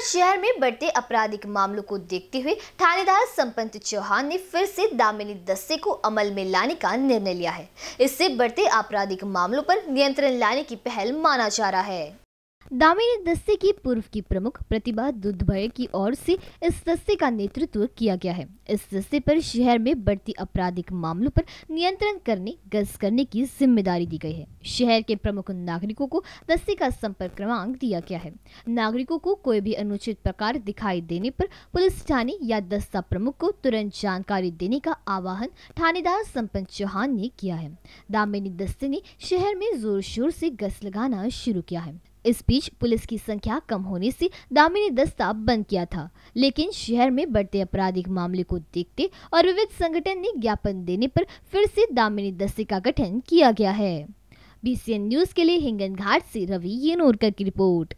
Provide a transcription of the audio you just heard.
बाजार शहर में बढ़ते आपराधिक मामलों को देखते हुए थानेदार संपत चौहान ने फिर से दामिनी दस्ते को अमल में लाने का निर्णय लिया है इससे बढ़ते आपराधिक मामलों पर नियंत्रण लाने की पहल माना जा रहा है दामिनी दस्ते की पूर्व की प्रमुख प्रतिभा दुधभय की ओर से इस दस्ते का नेतृत्व किया गया है इस दस्ते पर शहर में बढ़ती आपराधिक मामलों पर नियंत्रण करने गश्त करने की जिम्मेदारी दी गई है शहर के प्रमुख नागरिकों को दस्ते का संपर्क क्रमांक दिया गया है नागरिकों को कोई भी अनुचित प्रकार दिखाई देने पर पुलिस थाने या दस्ता प्रमुख को तुरंत जानकारी देने का आवाहन थानेदार संपन्न चौहान ने किया है दामिनी दस्ते ने शहर में जोर शोर से गश्त लगाना शुरू किया है इस बीच पुलिस की संख्या कम होने से दामिनी दस्ता बंद किया था लेकिन शहर में बढ़ते आपराधिक मामले को देखते और विविध संगठन ने ज्ञापन देने पर फिर से दामिनी दस्ते का गठन किया गया है बीसीएन न्यूज के लिए हिंगन घाट से रवि येनोरकर की रिपोर्ट